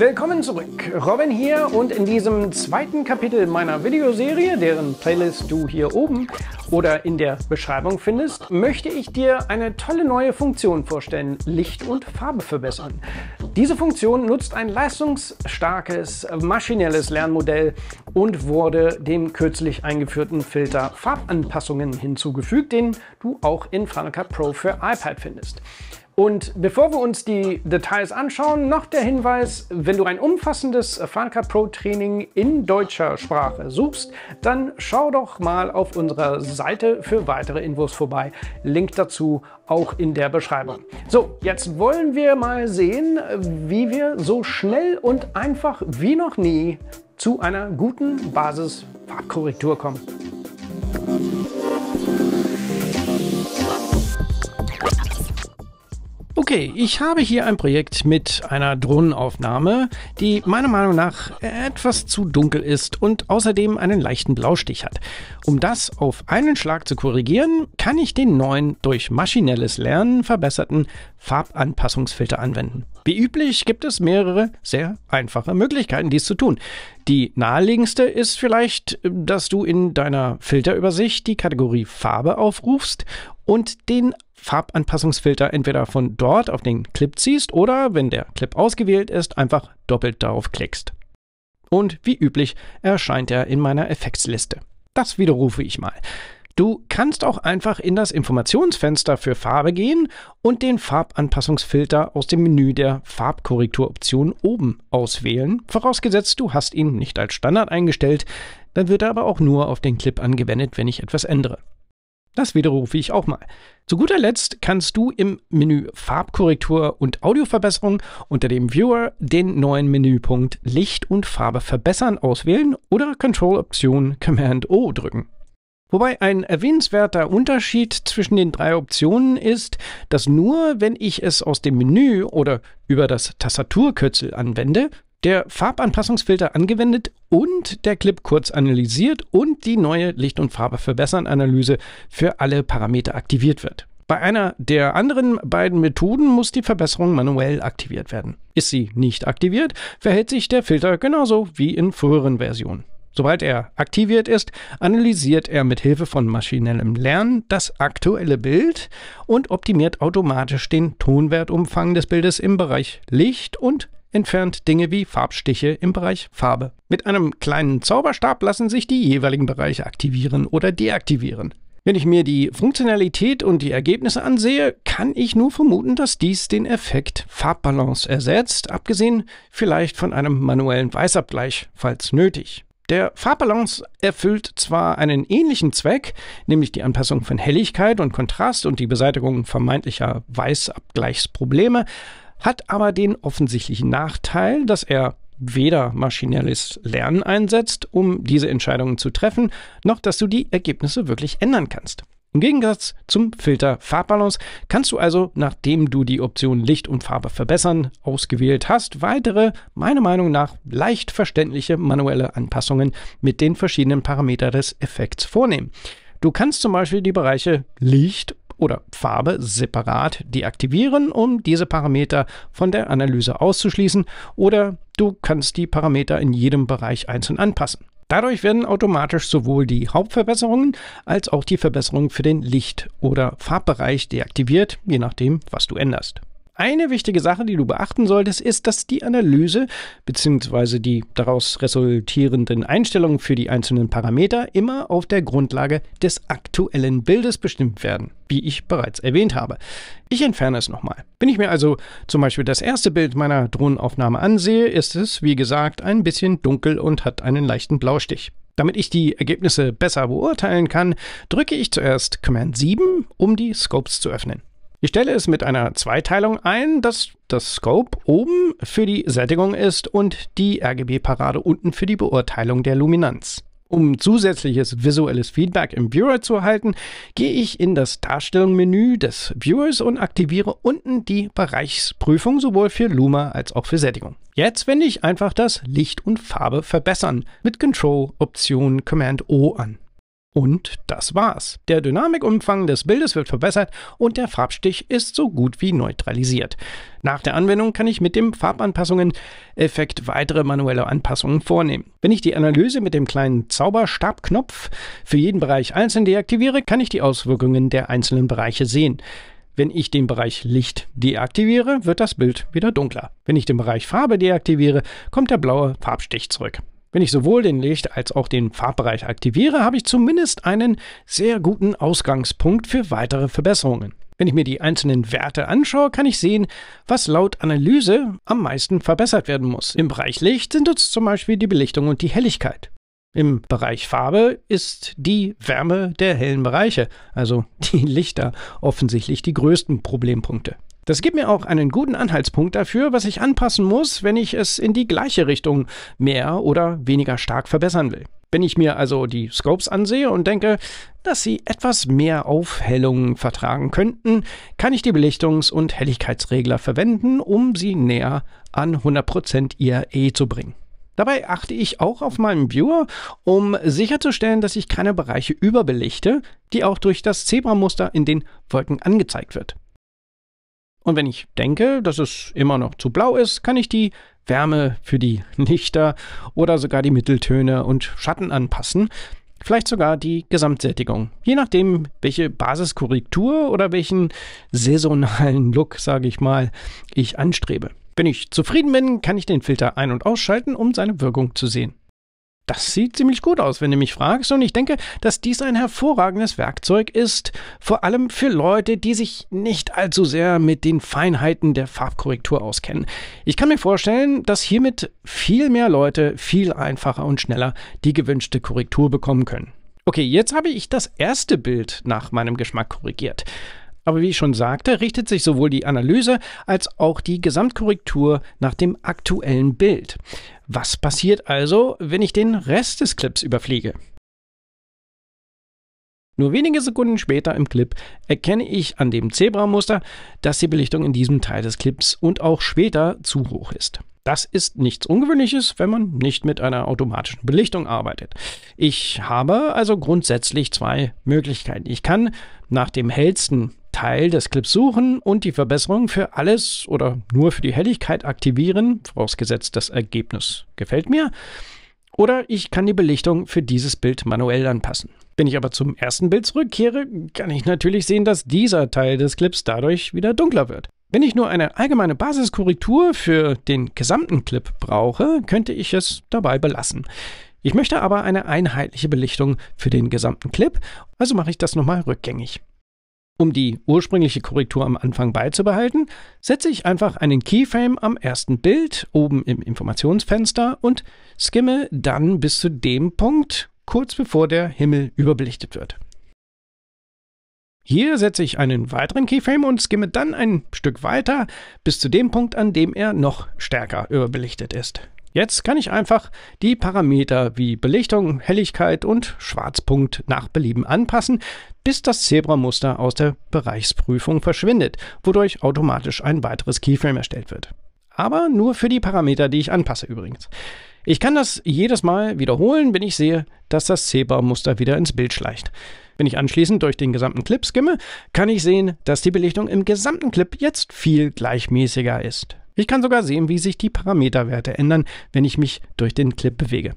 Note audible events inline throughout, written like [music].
Willkommen zurück, Robin hier und in diesem zweiten Kapitel meiner Videoserie, deren Playlist du hier oben oder in der Beschreibung findest, möchte ich dir eine tolle neue Funktion vorstellen, Licht und Farbe verbessern. Diese Funktion nutzt ein leistungsstarkes maschinelles Lernmodell und wurde dem kürzlich eingeführten Filter Farbanpassungen hinzugefügt, den du auch in Final Cut Pro für iPad findest. Und bevor wir uns die Details anschauen, noch der Hinweis, wenn du ein umfassendes Funcar Pro Training in deutscher Sprache suchst, dann schau doch mal auf unserer Seite für weitere Infos vorbei. Link dazu auch in der Beschreibung. So, jetzt wollen wir mal sehen, wie wir so schnell und einfach wie noch nie zu einer guten Basis Farbkorrektur kommen. Okay, ich habe hier ein Projekt mit einer Drohnenaufnahme, die meiner Meinung nach etwas zu dunkel ist und außerdem einen leichten Blaustich hat. Um das auf einen Schlag zu korrigieren, kann ich den neuen durch maschinelles Lernen verbesserten Farbanpassungsfilter anwenden. Wie üblich gibt es mehrere sehr einfache Möglichkeiten, dies zu tun. Die naheliegendste ist vielleicht, dass du in deiner Filterübersicht die Kategorie Farbe aufrufst und den Farbanpassungsfilter entweder von dort auf den Clip ziehst oder, wenn der Clip ausgewählt ist, einfach doppelt darauf klickst. Und wie üblich erscheint er in meiner Effektsliste. Das widerrufe ich mal. Du kannst auch einfach in das Informationsfenster für Farbe gehen und den Farbanpassungsfilter aus dem Menü der Farbkorrekturoption oben auswählen, vorausgesetzt du hast ihn nicht als Standard eingestellt, dann wird er aber auch nur auf den Clip angewendet, wenn ich etwas ändere. Das widerrufe ich auch mal. Zu guter Letzt kannst du im Menü Farbkorrektur und Audioverbesserung unter dem Viewer den neuen Menüpunkt Licht und Farbe verbessern auswählen oder Control-Option Command O drücken. Wobei ein erwähnenswerter Unterschied zwischen den drei Optionen ist, dass nur wenn ich es aus dem Menü oder über das Tastaturkürzel anwende, der Farbanpassungsfilter angewendet und der Clip kurz analysiert und die neue Licht- und Farbe verbessern Analyse für alle Parameter aktiviert wird. Bei einer der anderen beiden Methoden muss die Verbesserung manuell aktiviert werden. Ist sie nicht aktiviert, verhält sich der Filter genauso wie in früheren Versionen. Sobald er aktiviert ist, analysiert er mit Hilfe von maschinellem Lernen das aktuelle Bild und optimiert automatisch den Tonwertumfang des Bildes im Bereich Licht und entfernt Dinge wie Farbstiche im Bereich Farbe. Mit einem kleinen Zauberstab lassen sich die jeweiligen Bereiche aktivieren oder deaktivieren. Wenn ich mir die Funktionalität und die Ergebnisse ansehe, kann ich nur vermuten, dass dies den Effekt Farbbalance ersetzt, abgesehen vielleicht von einem manuellen Weißabgleich, falls nötig. Der Farbbalance erfüllt zwar einen ähnlichen Zweck, nämlich die Anpassung von Helligkeit und Kontrast und die Beseitigung vermeintlicher Weißabgleichsprobleme, hat aber den offensichtlichen Nachteil, dass er weder maschinelles Lernen einsetzt, um diese Entscheidungen zu treffen, noch dass du die Ergebnisse wirklich ändern kannst. Im Gegensatz zum Filter Farbbalance kannst du also, nachdem du die Option Licht und Farbe verbessern ausgewählt hast, weitere, meiner Meinung nach, leicht verständliche manuelle Anpassungen mit den verschiedenen Parametern des Effekts vornehmen. Du kannst zum Beispiel die Bereiche Licht oder Farbe separat deaktivieren, um diese Parameter von der Analyse auszuschließen oder du kannst die Parameter in jedem Bereich einzeln anpassen. Dadurch werden automatisch sowohl die Hauptverbesserungen als auch die Verbesserungen für den Licht- oder Farbbereich deaktiviert, je nachdem, was du änderst. Eine wichtige Sache, die du beachten solltest, ist, dass die Analyse bzw. die daraus resultierenden Einstellungen für die einzelnen Parameter immer auf der Grundlage des aktuellen Bildes bestimmt werden, wie ich bereits erwähnt habe. Ich entferne es nochmal. Wenn ich mir also zum Beispiel das erste Bild meiner Drohnenaufnahme ansehe, ist es, wie gesagt, ein bisschen dunkel und hat einen leichten Blaustich. Damit ich die Ergebnisse besser beurteilen kann, drücke ich zuerst Command 7, um die Scopes zu öffnen. Ich stelle es mit einer Zweiteilung ein, dass das Scope oben für die Sättigung ist und die RGB-Parade unten für die Beurteilung der Luminanz. Um zusätzliches visuelles Feedback im Viewer zu erhalten, gehe ich in das Darstellungsmenü des Viewers und aktiviere unten die Bereichsprüfung sowohl für Luma als auch für Sättigung. Jetzt wende ich einfach das Licht und Farbe verbessern mit Control Option Command O an. Und das war's. Der Dynamikumfang des Bildes wird verbessert und der Farbstich ist so gut wie neutralisiert. Nach der Anwendung kann ich mit dem Farbanpassungen-Effekt weitere manuelle Anpassungen vornehmen. Wenn ich die Analyse mit dem kleinen Zauberstabknopf für jeden Bereich einzeln deaktiviere, kann ich die Auswirkungen der einzelnen Bereiche sehen. Wenn ich den Bereich Licht deaktiviere, wird das Bild wieder dunkler. Wenn ich den Bereich Farbe deaktiviere, kommt der blaue Farbstich zurück. Wenn ich sowohl den Licht- als auch den Farbbereich aktiviere, habe ich zumindest einen sehr guten Ausgangspunkt für weitere Verbesserungen. Wenn ich mir die einzelnen Werte anschaue, kann ich sehen, was laut Analyse am meisten verbessert werden muss. Im Bereich Licht sind es zum Beispiel die Belichtung und die Helligkeit. Im Bereich Farbe ist die Wärme der hellen Bereiche, also [laughs] die Lichter, offensichtlich die größten Problempunkte. Das gibt mir auch einen guten Anhaltspunkt dafür, was ich anpassen muss, wenn ich es in die gleiche Richtung mehr oder weniger stark verbessern will. Wenn ich mir also die Scopes ansehe und denke, dass sie etwas mehr Aufhellung vertragen könnten, kann ich die Belichtungs- und Helligkeitsregler verwenden, um sie näher an 100% ihr E zu bringen. Dabei achte ich auch auf meinen Viewer, um sicherzustellen, dass ich keine Bereiche überbelichte, die auch durch das Zebramuster in den Wolken angezeigt wird. Und wenn ich denke, dass es immer noch zu blau ist, kann ich die Wärme für die Lichter oder sogar die Mitteltöne und Schatten anpassen, vielleicht sogar die Gesamtsättigung, je nachdem, welche Basiskorrektur oder welchen saisonalen Look, sage ich mal, ich anstrebe. Wenn ich zufrieden bin, kann ich den Filter ein- und ausschalten, um seine Wirkung zu sehen. Das sieht ziemlich gut aus, wenn du mich fragst, und ich denke, dass dies ein hervorragendes Werkzeug ist, vor allem für Leute, die sich nicht allzu sehr mit den Feinheiten der Farbkorrektur auskennen. Ich kann mir vorstellen, dass hiermit viel mehr Leute viel einfacher und schneller die gewünschte Korrektur bekommen können. Okay, jetzt habe ich das erste Bild nach meinem Geschmack korrigiert. Aber wie ich schon sagte, richtet sich sowohl die Analyse als auch die Gesamtkorrektur nach dem aktuellen Bild. Was passiert also, wenn ich den Rest des Clips überfliege? Nur wenige Sekunden später im Clip erkenne ich an dem Zebramuster, dass die Belichtung in diesem Teil des Clips und auch später zu hoch ist. Das ist nichts Ungewöhnliches, wenn man nicht mit einer automatischen Belichtung arbeitet. Ich habe also grundsätzlich zwei Möglichkeiten. Ich kann nach dem hellsten Teil des Clips suchen und die Verbesserung für alles oder nur für die Helligkeit aktivieren, vorausgesetzt das Ergebnis gefällt mir. Oder ich kann die Belichtung für dieses Bild manuell anpassen. Wenn ich aber zum ersten Bild zurückkehre, kann ich natürlich sehen, dass dieser Teil des Clips dadurch wieder dunkler wird. Wenn ich nur eine allgemeine Basiskorrektur für den gesamten Clip brauche, könnte ich es dabei belassen. Ich möchte aber eine einheitliche Belichtung für den gesamten Clip, also mache ich das nochmal rückgängig. Um die ursprüngliche Korrektur am Anfang beizubehalten, setze ich einfach einen Keyframe am ersten Bild oben im Informationsfenster und skimme dann bis zu dem Punkt, kurz bevor der Himmel überbelichtet wird. Hier setze ich einen weiteren Keyframe und skimme dann ein Stück weiter bis zu dem Punkt, an dem er noch stärker überbelichtet ist. Jetzt kann ich einfach die Parameter wie Belichtung, Helligkeit und Schwarzpunkt nach Belieben anpassen, bis das Zebra-Muster aus der Bereichsprüfung verschwindet, wodurch automatisch ein weiteres Keyframe erstellt wird. Aber nur für die Parameter, die ich anpasse übrigens. Ich kann das jedes Mal wiederholen, wenn ich sehe, dass das Zebra-Muster wieder ins Bild schleicht. Wenn ich anschließend durch den gesamten Clip skimme, kann ich sehen, dass die Belichtung im gesamten Clip jetzt viel gleichmäßiger ist. Ich kann sogar sehen, wie sich die Parameterwerte ändern, wenn ich mich durch den Clip bewege.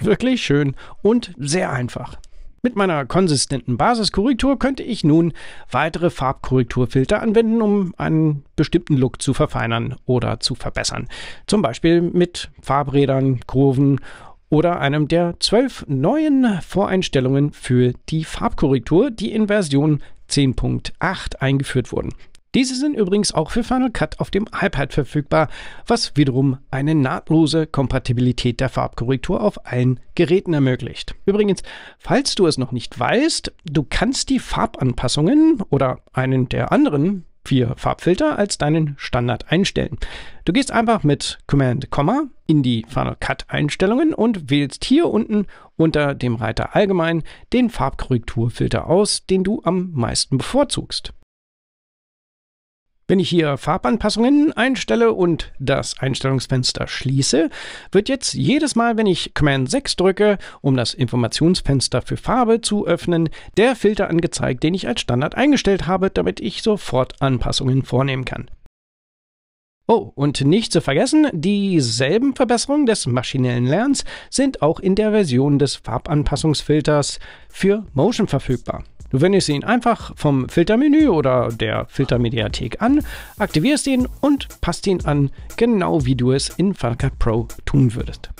Wirklich schön und sehr einfach. Mit meiner konsistenten Basiskorrektur könnte ich nun weitere Farbkorrekturfilter anwenden, um einen bestimmten Look zu verfeinern oder zu verbessern. Zum Beispiel mit Farbrädern, Kurven oder einem der zwölf neuen Voreinstellungen für die Farbkorrektur, die in Version 10.8 eingeführt wurden. Diese sind übrigens auch für Final Cut auf dem iPad verfügbar, was wiederum eine nahtlose Kompatibilität der Farbkorrektur auf allen Geräten ermöglicht. Übrigens, falls du es noch nicht weißt, du kannst die Farbanpassungen oder einen der anderen vier Farbfilter als deinen Standard einstellen. Du gehst einfach mit Command Komma in die Final Cut Einstellungen und wählst hier unten unter dem Reiter Allgemein den Farbkorrekturfilter aus, den du am meisten bevorzugst. Wenn ich hier Farbanpassungen einstelle und das Einstellungsfenster schließe, wird jetzt jedes Mal, wenn ich Command 6 drücke, um das Informationsfenster für Farbe zu öffnen, der Filter angezeigt, den ich als Standard eingestellt habe, damit ich sofort Anpassungen vornehmen kann. Oh, und nicht zu vergessen, dieselben Verbesserungen des maschinellen Lernens sind auch in der Version des Farbanpassungsfilters für Motion verfügbar. Du wendest ihn einfach vom Filtermenü oder der Filtermediathek an, aktivierst ihn und passt ihn an, genau wie du es in Falca Pro tun würdest.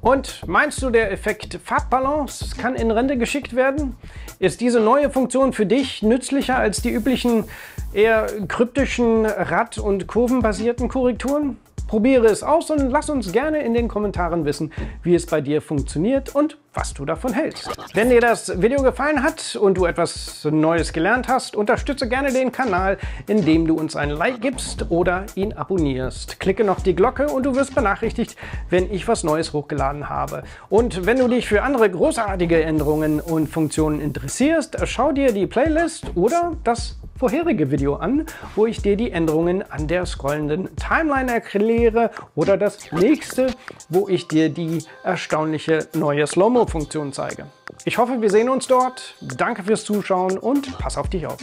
Und meinst du, der Effekt Farbbalance kann in Rente geschickt werden? Ist diese neue Funktion für dich nützlicher als die üblichen eher kryptischen Rad- und kurvenbasierten Korrekturen? Probiere es aus und lass uns gerne in den Kommentaren wissen, wie es bei dir funktioniert und was du davon hältst. Wenn dir das Video gefallen hat und du etwas Neues gelernt hast, unterstütze gerne den Kanal, indem du uns ein Like gibst oder ihn abonnierst. Klicke noch die Glocke und du wirst benachrichtigt, wenn ich was Neues hochgeladen habe. Und wenn du dich für andere großartige Änderungen und Funktionen interessierst, schau dir die Playlist oder das vorherige Video an, wo ich dir die Änderungen an der scrollenden Timeline erkläre oder das nächste, wo ich dir die erstaunliche neue Slow-Mo-Funktion zeige. Ich hoffe, wir sehen uns dort. Danke fürs Zuschauen und pass auf dich auf.